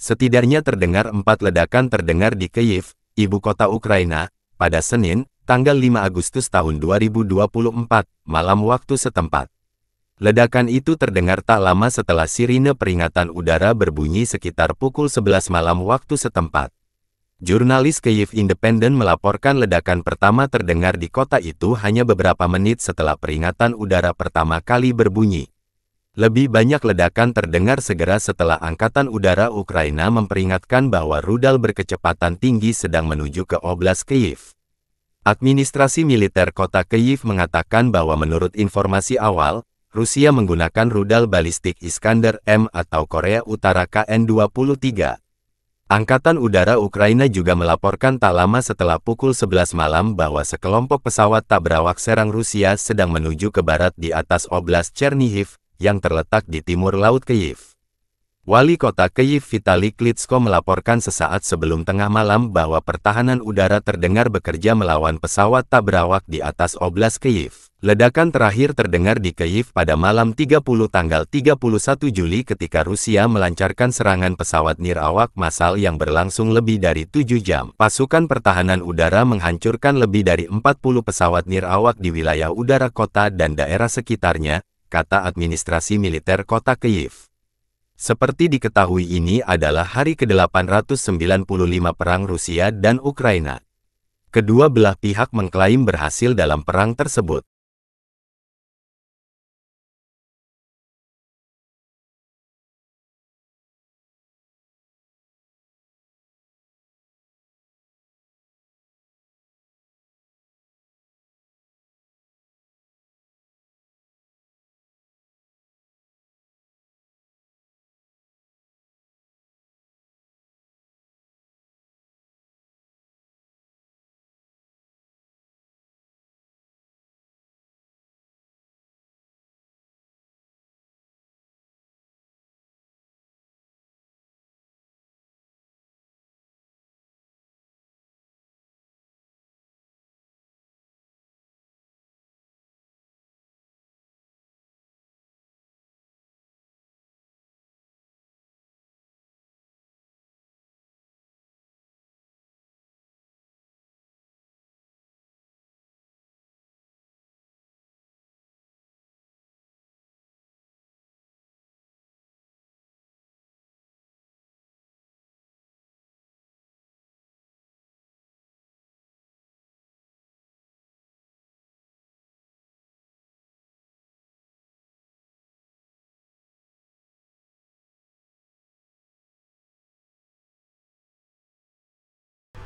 Setidaknya terdengar empat ledakan terdengar di Kiev, ibu kota Ukraina, pada Senin, tanggal 5 Agustus tahun 2024, malam waktu setempat. Ledakan itu terdengar tak lama setelah sirine peringatan udara berbunyi sekitar pukul 11 malam waktu setempat. Jurnalis Kyiv Independent melaporkan ledakan pertama terdengar di kota itu hanya beberapa menit setelah peringatan udara pertama kali berbunyi. Lebih banyak ledakan terdengar segera setelah Angkatan Udara Ukraina memperingatkan bahwa rudal berkecepatan tinggi sedang menuju ke Oblast Kyiv. Administrasi militer kota Kyiv mengatakan bahwa menurut informasi awal, Rusia menggunakan rudal balistik Iskander M atau Korea Utara KN-23. Angkatan Udara Ukraina juga melaporkan tak lama setelah pukul 11 malam bahwa sekelompok pesawat tak berawak serang Rusia sedang menuju ke barat di atas Oblast Chernihiv, yang terletak di timur Laut Kyiv. Wali kota Kyiv Vitali Klitschko melaporkan sesaat sebelum tengah malam bahwa pertahanan udara terdengar bekerja melawan pesawat tak berawak di atas Oblast Kyiv. Ledakan terakhir terdengar di Kyiv pada malam 30 tanggal 31 Juli ketika Rusia melancarkan serangan pesawat nirawak massal yang berlangsung lebih dari 7 jam. Pasukan pertahanan udara menghancurkan lebih dari 40 pesawat nirawak di wilayah udara kota dan daerah sekitarnya, kata administrasi militer kota Kyiv. Seperti diketahui ini adalah hari ke-895 perang Rusia dan Ukraina. Kedua belah pihak mengklaim berhasil dalam perang tersebut.